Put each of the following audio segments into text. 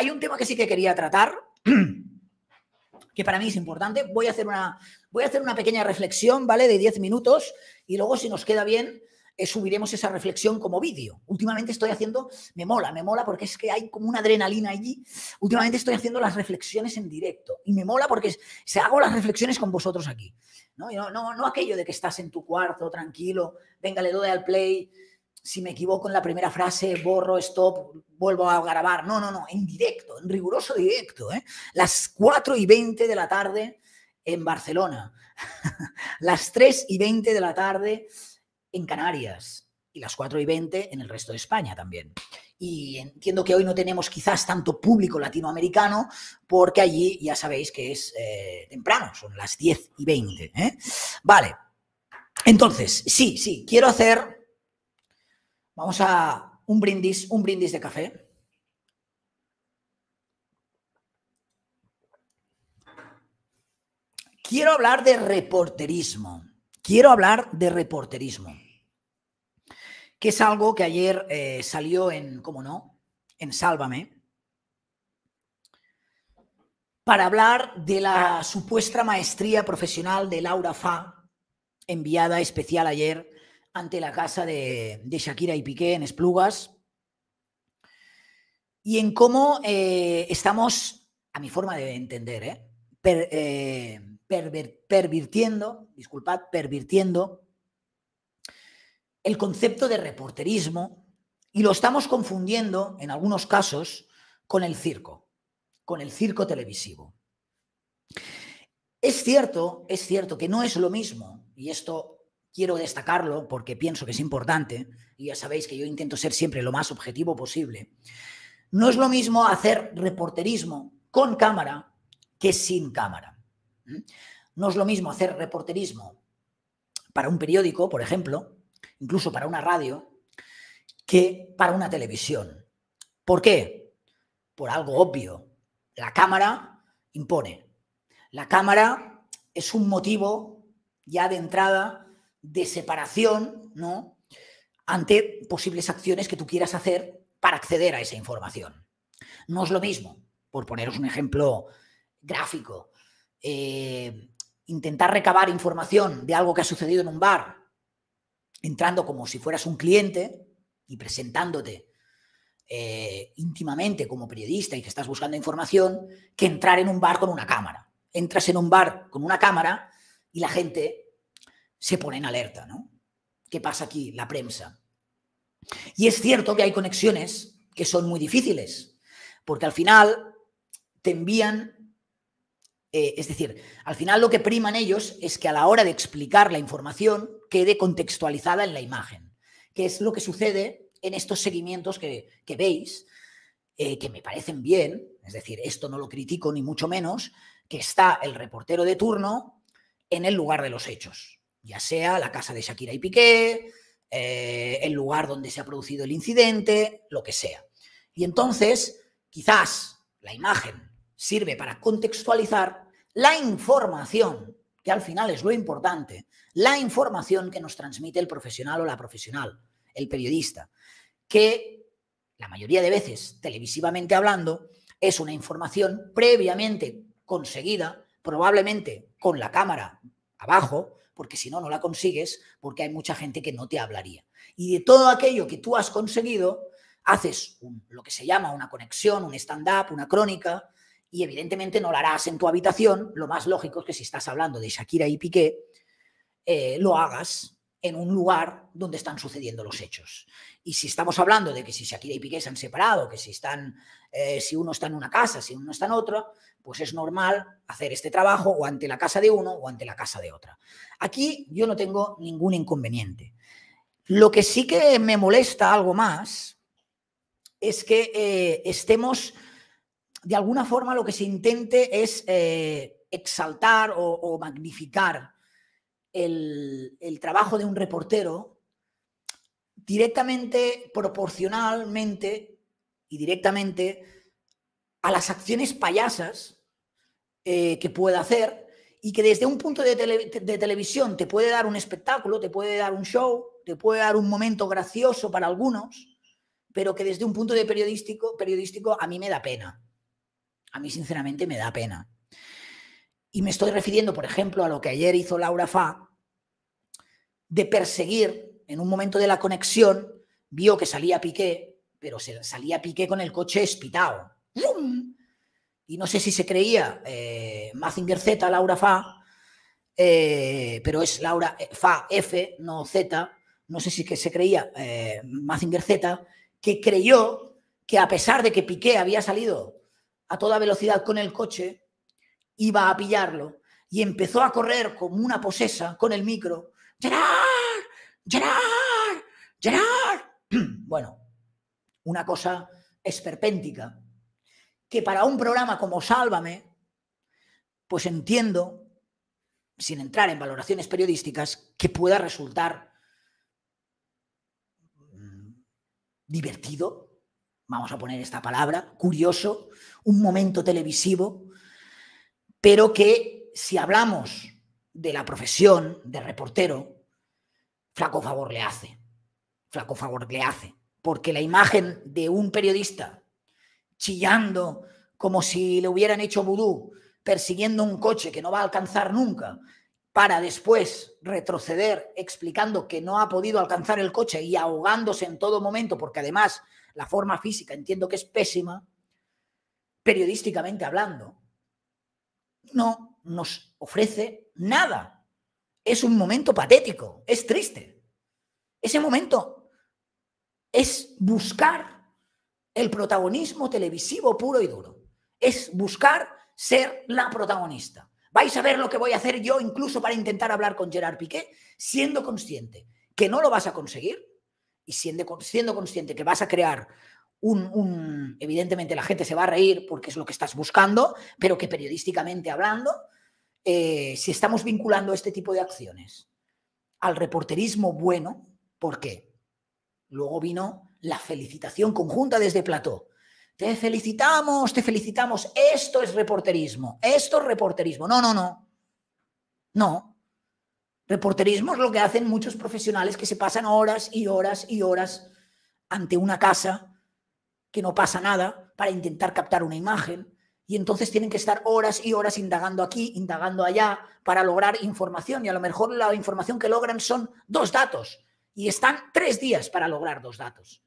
Hay un tema que sí que quería tratar, que para mí es importante. Voy a hacer una, voy a hacer una pequeña reflexión, ¿vale? De 10 minutos y luego, si nos queda bien, eh, subiremos esa reflexión como vídeo. Últimamente estoy haciendo, me mola, me mola porque es que hay como una adrenalina allí. Últimamente estoy haciendo las reflexiones en directo y me mola porque se hago las reflexiones con vosotros aquí. No, no, no, no aquello de que estás en tu cuarto tranquilo, venga, le doy al play si me equivoco en la primera frase, borro, stop, vuelvo a grabar. No, no, no, en directo, en riguroso directo. ¿eh? Las 4 y 20 de la tarde en Barcelona, las 3 y 20 de la tarde en Canarias y las 4 y 20 en el resto de España también. Y entiendo que hoy no tenemos quizás tanto público latinoamericano porque allí ya sabéis que es eh, temprano, son las 10 y 20. ¿eh? Vale, entonces, sí, sí, quiero hacer Vamos a un brindis, un brindis de café. Quiero hablar de reporterismo. Quiero hablar de reporterismo. Que es algo que ayer eh, salió en, ¿cómo no? En Sálvame. Para hablar de la supuesta maestría profesional de Laura Fa, enviada especial ayer ante la casa de, Shakira y Piqué en Esplugas. Y en cómo eh, estamos, a mi forma de entender, ¿eh? Eh, pervirtiendo, disculpad, pervirtiendo el concepto de reporterismo y lo estamos confundiendo, en algunos casos, con el circo, con el circo televisivo. Es cierto, es cierto que no es lo mismo, y esto quiero destacarlo porque pienso que es importante, y ya sabéis que yo intento ser siempre lo más objetivo posible, no es lo mismo hacer reporterismo con cámara que sin cámara. No es lo mismo hacer reporterismo para un periódico, por ejemplo, incluso para una radio, que para una televisión. ¿Por qué? Por algo obvio. La cámara impone. La cámara es un motivo ya de entrada de separación, ¿no? Ante posibles acciones que tú quieras hacer para acceder a esa información. No es lo mismo, por poneros un ejemplo gráfico, eh, intentar recabar información de algo que ha sucedido en un bar, entrando como si fueras un cliente y presentándote eh, íntimamente como periodista y que estás buscando información, que entrar en un bar con una cámara. Entras en un bar con una cámara y la gente se pone en alerta, ¿no? ¿Qué pasa aquí? La prensa. Y es cierto que hay conexiones que son muy difíciles, porque al final te envían, eh, es decir, al final lo que priman ellos es que a la hora de explicar la información quede contextualizada en la imagen, que es lo que sucede en estos seguimientos que, veis, eh, que me parecen bien, es decir, esto no lo critico ni mucho menos, que está el reportero de turno en el lugar de los hechos ya sea la casa de Shakira y Piqué, eh, el lugar donde se ha producido el incidente, lo que sea. Y entonces, quizás la imagen sirve para contextualizar la información, que al final es lo importante, la información que nos transmite el profesional o la profesional, el periodista, que la mayoría de veces, televisivamente hablando, es una información previamente conseguida, probablemente con la cámara abajo, porque si no, no la consigues, porque hay mucha gente que no te hablaría. Y de todo aquello que tú has conseguido, haces lo que se llama una conexión, un stand-up, una crónica, y evidentemente no la harás en tu habitación. Lo más lógico es que si estás hablando de Shakira y Piqué, eh, lo hagas en un lugar donde están sucediendo los hechos. Y si estamos hablando de que si Shakira y Piqué se han separado, que si están eh, si uno está en una casa, si uno está en otra, pues es normal hacer este trabajo o ante la casa de uno o ante la casa de otra. Aquí yo no tengo ningún inconveniente. Lo que sí que me molesta algo más es que eh, estemos, de alguna forma, lo que se intente es eh, exaltar o, magnificar el trabajo de un reportero directamente proporcionalmente y directamente a las acciones payasas eh, que pueda hacer y que desde un punto de, televisión te puede dar un espectáculo, te puede dar un show, te puede dar un momento gracioso para algunos, pero que desde un punto de periodístico, periodístico a mí me da pena. A mí sinceramente me da pena. Y me estoy refiriendo, por ejemplo, a lo que ayer hizo Laura Fa, de perseguir, en un momento de la conexión, vio que salía Piqué pero se salía Piqué con el coche espitado. Y no sé si se creía eh, Mazinger Z, Laura Fa, eh, pero es Laura eh, Fa F, no Z. No sé si que se creía Mazinger Z, que creyó que a pesar de que Piqué había salido a toda velocidad con el coche, iba a pillarlo y empezó a correr como una posesa con el micro. ¡Gerard! ¡Gerard! ¡Gerard! Bueno, una cosa esperpéntica. Que para un programa como Sálvame, pues entiendo, sin entrar en valoraciones periodísticas, que pueda resultar mm, divertido, vamos a poner esta palabra, curioso, un momento televisivo, pero que si hablamos de la profesión de reportero, flaco favor le hace, flaco favor le hace porque la imagen de un periodista chillando como si le hubieran hecho vudú, persiguiendo un coche que no va a alcanzar nunca, para después retroceder explicando que no ha podido alcanzar el coche y ahogándose en todo momento, porque además la forma física entiendo que es pésima, periodísticamente hablando, no nos ofrece nada. Es un momento patético, es triste. Ese momento es buscar el protagonismo televisivo puro y duro. Es buscar ser la protagonista. Vais a ver lo que voy a hacer yo incluso para intentar hablar con Gerard Piqué, siendo consciente que no lo vas a conseguir y siendo, consciente que vas a crear un, Evidentemente la gente se va a reír porque es lo que estás buscando, pero que periodísticamente hablando, eh, si estamos vinculando este tipo de acciones al reporterismo bueno, ¿por qué? Luego vino la felicitación conjunta desde Plató. Te felicitamos, te felicitamos. Esto es reporterismo. Esto es reporterismo. No, no, no. No. Reporterismo es lo que hacen muchos profesionales que se pasan horas y horas y horas ante una casa que no pasa nada para intentar captar una imagen. Y entonces tienen que estar horas y horas indagando aquí, indagando allá, para lograr información. Y a lo mejor la información que logran son dos datos. Y están tres días para lograr dos datos.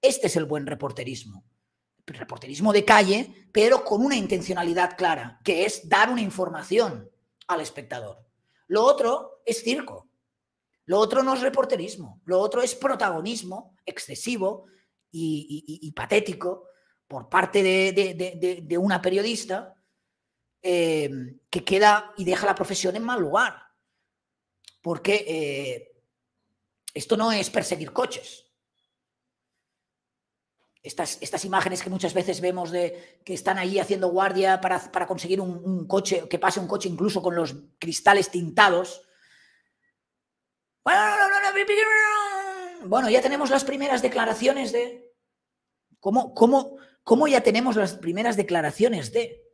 Este es el buen reporterismo. reporterismo de calle, pero con una intencionalidad clara, que es dar una información al espectador. Lo otro es circo. Lo otro no es reporterismo. Lo otro es protagonismo excesivo y, patético por parte de, una periodista eh, que queda y deja la profesión en mal lugar. Porque eh, esto no es perseguir coches. Estas, estas, imágenes que muchas veces vemos de que están ahí haciendo guardia para, conseguir un, coche, que pase un coche incluso con los cristales tintados. Bueno, ya tenemos las primeras declaraciones de. cómo ya tenemos las primeras declaraciones de?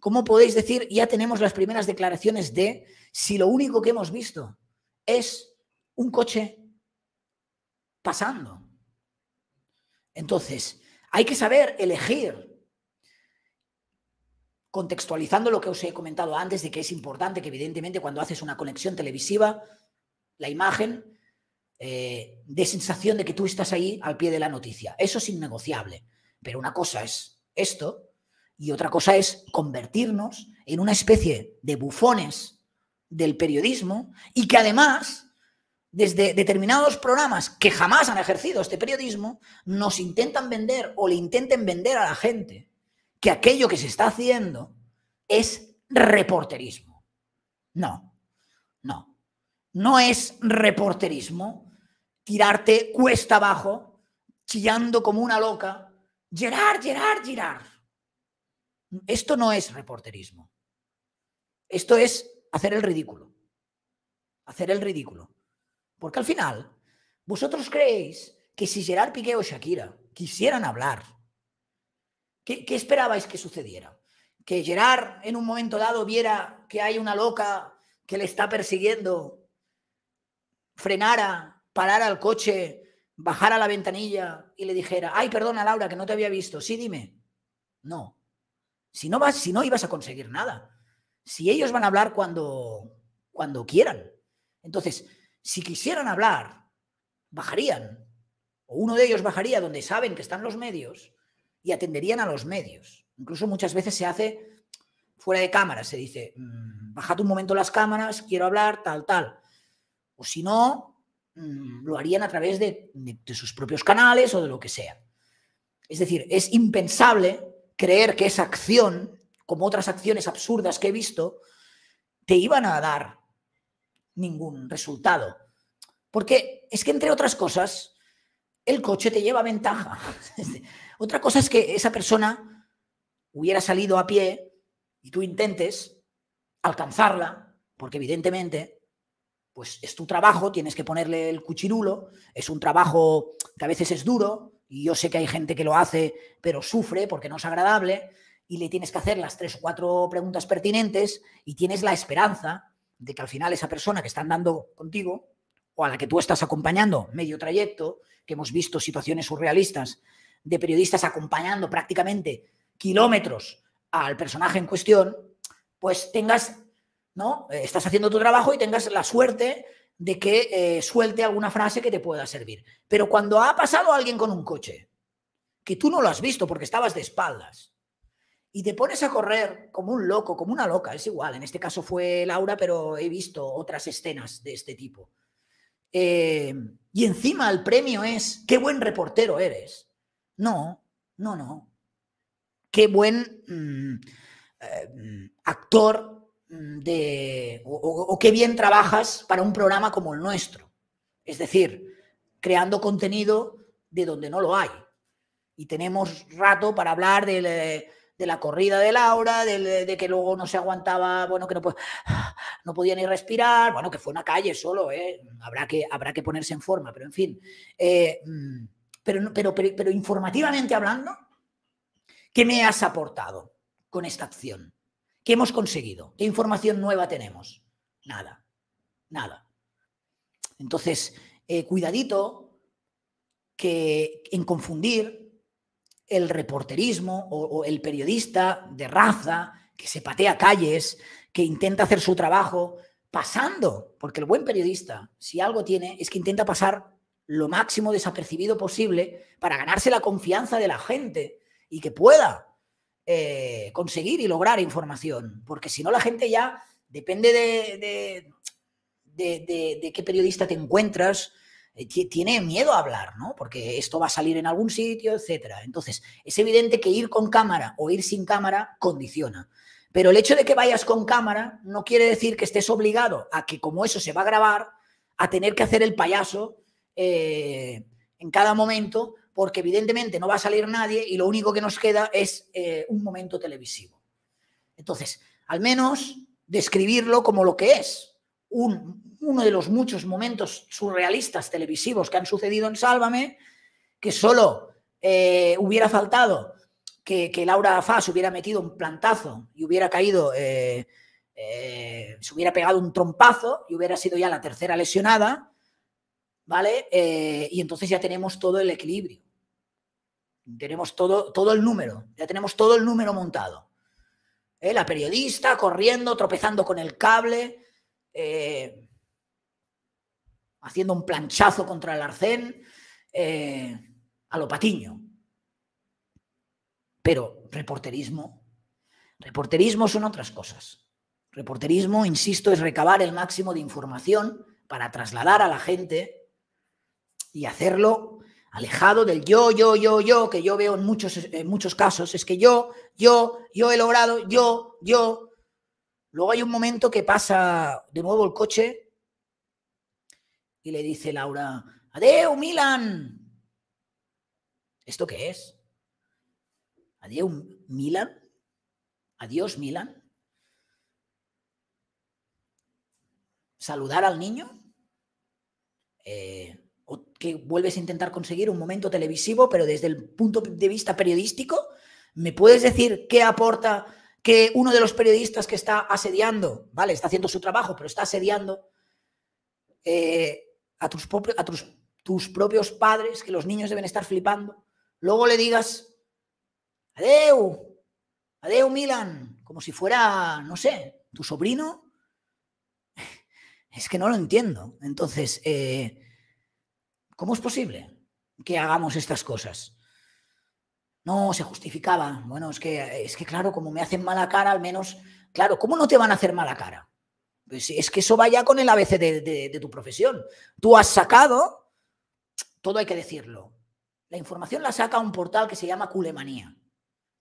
¿Cómo podéis decir ya tenemos las primeras declaraciones de si lo único que hemos visto es un coche pasando. Entonces, hay que saber elegir contextualizando lo que os he comentado antes de que es importante que evidentemente cuando haces una conexión televisiva, la imagen eh, de sensación de que tú estás ahí al pie de la noticia. Eso es innegociable. Pero una cosa es esto y otra cosa es convertirnos en una especie de bufones del periodismo y que además desde determinados programas que jamás han ejercido este periodismo, nos intentan vender o le intenten vender a la gente que aquello que se está haciendo es reporterismo. No, no. No es reporterismo tirarte cuesta abajo, chillando como una loca, Gerard, Gerard, Gerard. Esto no es reporterismo. Esto es hacer el ridículo. Hacer el ridículo. Porque al final, vosotros creéis que si Gerard Piqué o Shakira quisieran hablar, ¿qué, esperabais que sucediera? Que Gerard en un momento dado viera que hay una loca que le está persiguiendo, frenara, parara el coche, bajara la ventanilla y le dijera, ay, perdona Laura, que no te había visto, sí, dime. No. Si no, vas, si no ibas a conseguir nada. Si ellos van a hablar cuando, cuando quieran. Entonces, si quisieran hablar, bajarían, o uno de ellos bajaría donde saben que están los medios y atenderían a los medios. Incluso muchas veces se hace fuera de cámara, se dice, mm, bajad un momento las cámaras, quiero hablar, tal, tal. O si no, mm, lo harían a través de, de sus propios canales o de lo que sea. Es decir, es impensable creer que esa acción, como otras acciones absurdas que he visto, te iban a dar ningún resultado. Porque es que, entre otras cosas, el coche te lleva ventaja. Otra cosa es que esa persona hubiera salido a pie y tú intentes alcanzarla, porque evidentemente, pues es tu trabajo, tienes que ponerle el cuchirulo, es un trabajo que a veces es duro, y yo sé que hay gente que lo hace, pero sufre porque no es agradable, y le tienes que hacer las tres o cuatro preguntas pertinentes y tienes la esperanza de que al final esa persona que está andando contigo o a la que tú estás acompañando medio trayecto, que hemos visto situaciones surrealistas de periodistas acompañando prácticamente kilómetros al personaje en cuestión, pues tengas, ¿no? Eh, estás haciendo tu trabajo y tengas la suerte de que eh, suelte alguna frase que te pueda servir. Pero cuando ha pasado alguien con un coche, que tú no lo has visto porque estabas de espaldas, y te pones a correr como un loco, como una loca, es igual. En este caso fue Laura, pero he visto otras escenas de este tipo. Eh, y encima el premio es, qué buen reportero eres. No, no, no. Qué buen mm, eh, actor mm, de, o qué bien trabajas para un programa como el nuestro. Es decir, creando contenido de donde no lo hay. Y tenemos rato para hablar del eh, de la corrida de Laura, de, de, que luego no se aguantaba, bueno, que no, no podía ni respirar, bueno, que fue una calle solo, ¿eh? habrá, que, habrá que ponerse en forma, pero en fin. Eh, mm, pero, pero, pero, pero informativamente hablando, ¿qué me has aportado con esta acción? ¿Qué hemos conseguido? ¿Qué información nueva tenemos? Nada, nada. Entonces, eh, cuidadito que en confundir el reporterismo o, el periodista de raza que se patea calles, que intenta hacer su trabajo pasando, porque el buen periodista, si algo tiene, es que intenta pasar lo máximo desapercibido posible para ganarse la confianza de la gente y que pueda eh, conseguir y lograr información, porque si no la gente ya depende de, de, de, qué periodista te encuentras, eh, tiene miedo a hablar, ¿no? Porque esto va a salir en algún sitio, etcétera. Entonces, es evidente que ir con cámara o ir sin cámara condiciona. Pero el hecho de que vayas con cámara no quiere decir que estés obligado a que, como eso se va a grabar, a tener que hacer el payaso eh, en cada momento, porque evidentemente no va a salir nadie y lo único que nos queda es eh, un momento televisivo. Entonces, al menos describirlo como lo que es, uno de los muchos momentos surrealistas televisivos que han sucedido en Sálvame, que solo eh, hubiera faltado que, Laura se hubiera metido un plantazo y hubiera caído, eh, eh, se hubiera pegado un trompazo y hubiera sido ya la tercera lesionada, ¿vale? y entonces ya tenemos todo el equilibrio. Tenemos todo, todo el número, ya tenemos todo el número montado. La periodista corriendo, tropezando con el cable, eh, haciendo un planchazo contra el arcén eh, a lo patiño. Pero reporterismo, reporterismo son otras cosas. Reporterismo, insisto, es recabar el máximo de información para trasladar a la gente y hacerlo alejado del yo, yo, yo, yo, que yo veo en muchos, en muchos casos, es que yo, yo, yo he logrado, yo, yo, Luego hay un momento que pasa de nuevo el coche y le dice Laura, Adiós Milan. ¿Esto qué es? Adiós Milan. Adiós, Milan. Saludar al niño. Eh, ¿O que vuelves a intentar conseguir un momento televisivo, pero desde el punto de vista periodístico, ¿me puedes decir qué aporta que uno de los periodistas que está asediando, ¿vale? Está haciendo su trabajo, pero está asediando eh, a, tus, propios padres, que los niños deben estar flipando, luego le digas, adeu, adeu Milan, como si fuera, no sé, tu sobrino. Es que no lo entiendo. Entonces, eh, ¿cómo es posible que hagamos estas cosas? No, se justificaba. Bueno, es que, es que claro, como me hacen mala cara, al menos, claro, ¿cómo no te van a hacer mala cara? Pues es que eso vaya con el ABC de, de tu profesión. Tú has sacado, todo hay que decirlo. La información la saca un portal que se llama Culemanía.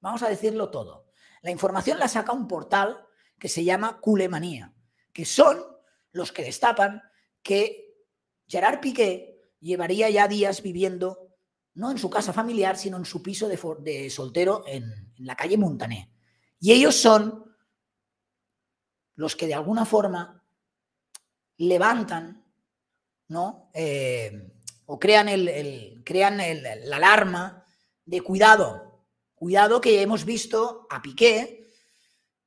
Vamos a decirlo todo. La información la saca un portal que se llama Culemanía, que son los que destapan que Gerard Piqué llevaría ya días viviendo no en su casa familiar, sino en su piso de, soltero en, la calle Montané. Y ellos son los que de alguna forma levantan, ¿no? Eh, o crean, el, crean la alarma de cuidado, cuidado que hemos visto a Piqué,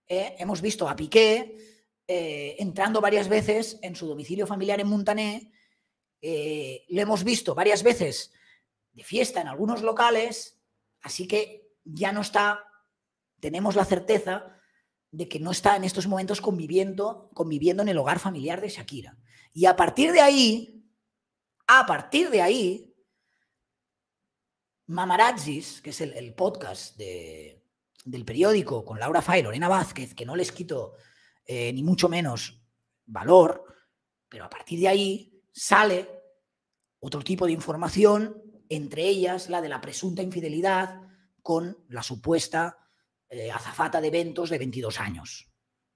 ¿eh? hemos visto a Piqué eh, entrando varias veces en su domicilio familiar en Montané, lo hemos visto varias veces de fiesta en algunos locales, así que ya no está, tenemos la certeza de que no está en estos momentos conviviendo, conviviendo en el hogar familiar de Shakira. Y a partir de ahí, a partir de ahí, Mamarazzis, que es el, podcast de, del periódico con Laura Fay, Lorena Vázquez, que no les quito eh, ni mucho menos valor, pero a partir de ahí sale otro tipo de información entre ellas la de la presunta infidelidad con la supuesta eh, azafata de eventos de 22 años,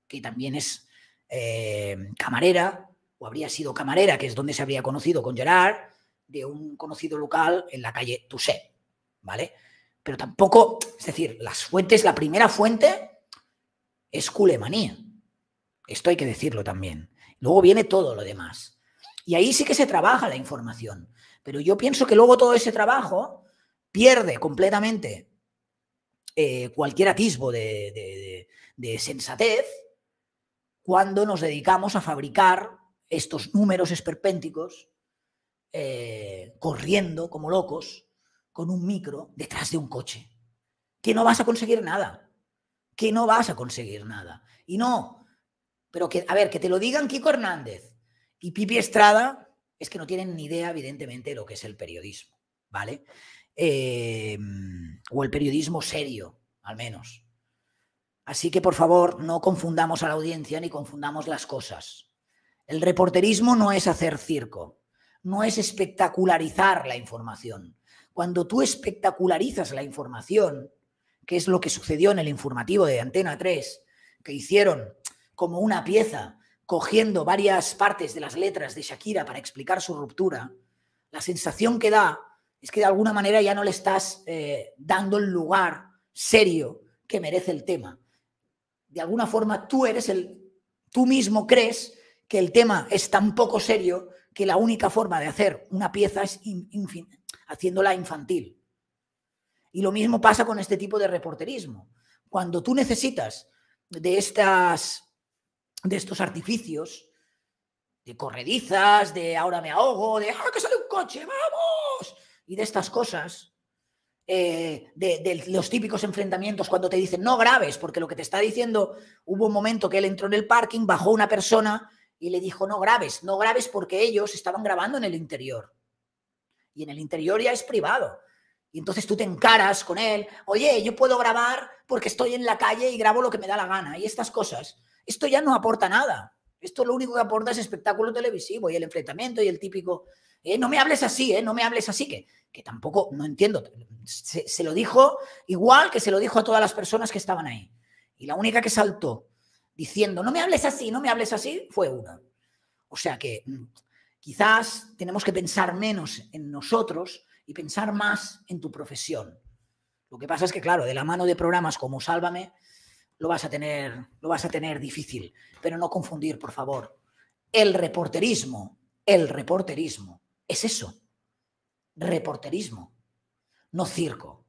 que también es eh, camarera, o habría sido camarera, que es donde se habría conocido con Gerard, de un conocido local en la calle Toussaint, ¿vale? Pero tampoco, es decir, las fuentes, la primera fuente es culemanía. Esto hay que decirlo también. Luego viene todo lo demás. Y ahí sí que se trabaja la información. Pero yo pienso que luego todo ese trabajo pierde completamente eh, cualquier atisbo de, sensatez cuando nos dedicamos a fabricar estos números esperpénticos eh, corriendo como locos con un micro detrás de un coche. Que no vas a conseguir nada. Que no vas a conseguir nada. Y no, pero que, a ver, que te lo digan Kiko Hernández y Pipi Estrada es que no tienen ni idea, evidentemente, de lo que es el periodismo, ¿vale? Em, o el periodismo serio, al menos. Así que, por favor, no confundamos a la audiencia ni confundamos las cosas. El reporterismo no es hacer circo, no es espectacularizar la información. Cuando tú espectacularizas la información, que es lo que sucedió en el informativo de Antena 3, que hicieron como una pieza cogiendo varias partes de las letras de Shakira para explicar su ruptura, la sensación que da es que de alguna manera ya no le estás eh, dando el lugar serio que merece el tema. De alguna forma tú eres el, tú mismo crees que el tema es tan poco serio que la única forma de hacer una pieza es haciéndola infantil. Y lo mismo pasa con este tipo de reporterismo. Cuando tú necesitas de estas de estos artificios, de corredizas, de ahora me ahogo, de ¡ah, que sale un coche, vamos! Y de estas cosas, eh, de, los típicos enfrentamientos cuando te dicen no grabes... porque lo que te está diciendo, hubo un momento que él entró en el parking, bajó una persona y le dijo no grabes... no grabes porque ellos estaban grabando en el interior. Y en el interior ya es privado. Y entonces tú te encaras con él, oye, yo puedo grabar porque estoy en la calle y grabo lo que me da la gana y estas cosas. Esto ya no aporta nada. Esto lo único que aporta es espectáculo televisivo y el enfrentamiento y el típico, eh, no me hables así, eh, no me hables así, que, que tampoco, no entiendo. Se, se lo dijo igual que se lo dijo a todas las personas que estaban ahí. Y la única que saltó diciendo, no me hables así, no me hables así, fue una. O sea que mm, quizás tenemos que pensar menos en nosotros y pensar más en tu profesión. Lo que pasa es que, claro, de la mano de programas como Sálvame, lo vas a tener, lo vas a tener difícil. Pero no confundir, por favor. El reporterismo, el reporterismo, es eso. Reporterismo, no circo.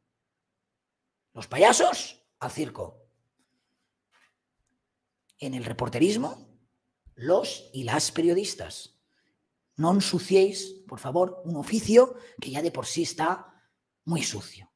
Los payasos al circo. En el reporterismo, los y las periodistas. No ensuciéis, por favor, un oficio que ya de por sí está muy sucio.